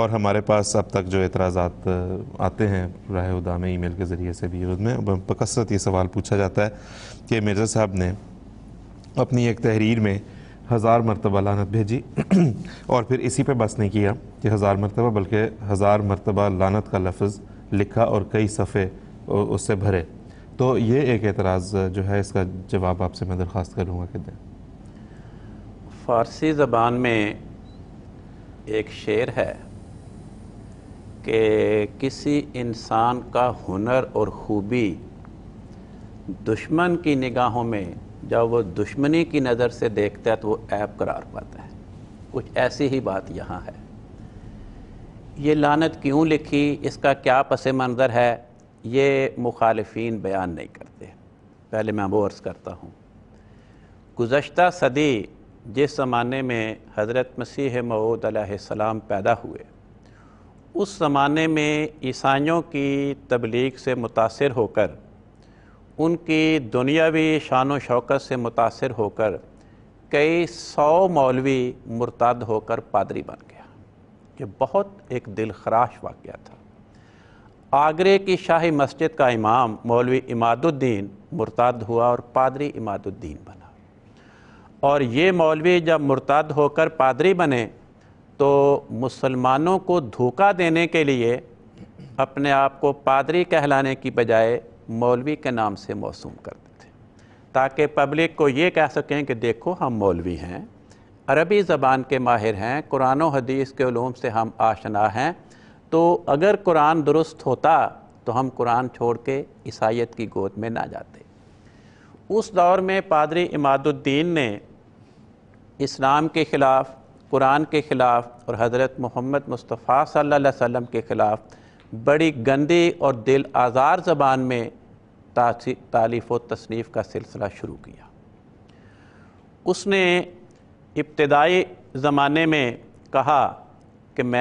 और हमारे पास अब तक जो एतराज़ात आते हैं राय उदा में ई मेल के ज़रिए से भी में बकसरत ये सवाल पूछा जाता है कि मिर्ज़ा साहब ने अपनी एक तहरीर में हज़ार मरतबा लानत भेजी और फिर इसी पे बस नहीं किया कि हज़ार मरतबा बल्कि हज़ार मरतबा लानत का लफ्ज़ लिखा और कई सफ़े उससे भरे तो ये एक एतराज़ जो है इसका जवाब आपसे मैं दरख्वास्त करूँगा कि दें फ़ारसी ज़बान में एक शेर है कि किसी इंसान का हुनर और ख़ूबी दुश्मन की निगाहों में जब वो दुश्मनी की नज़र से देखता है तो वो ऐप करार पाता है कुछ ऐसी ही बात यहाँ है ये लानत क्यों लिखी इसका क्या पस मंज़र है ये मुखालफन बयान नहीं करते पहले मैं वो अर्ज़ करता हूँ गुज्त सदी जिस ज़माने में हज़रत मसीह मऊद पैदा हुए उस ज़माने में ईसाइयों की तबलीग से मुतासर होकर उनकी दुनियावी शान शौकत से मुतासर होकर कई सौ मौलवी मुर्ताद होकर पादरी बन गया ये बहुत एक दिल खराश वाक़ था आगरे की शाही मस्जिद का इमाम मौलवी इमादुद्दीन मुर्ताद हुआ और पादरी इमादुद्दीन बना और ये मौलवी जब मुर्ताद होकर पादरी बने तो मुसलमानों को धोखा देने के लिए अपने आप को पादरी कहलाने की बजाय मौलवी के नाम से मौसूम करते थे ताकि पब्लिक को ये कह सकें कि देखो हम मौलवी हैं अरबी ज़बान के माहिर हैं कुरान हदीस के ूम से हम आशना हैं तो अगर कुरान दुरुस्त होता तो हम कुरान छोड़ के ईसाइत की गोद में ना जाते उस दौर में पादरी इमादुद्दीन ने इस्लाम के ख़िलाफ़ कुरान के ख़िलाफ़ और हज़रत मोहम्मद मुस्तफ़ा सल्लल्लाहु अलैहि वसल्लम के ख़िलाफ़ बड़ी गंदी और दिल आज़ार ज़बान में तालीफ़ व तसनीफ़ का सिलसिला शुरू किया उसने इब्तदाई ज़माने में कहा कि मैं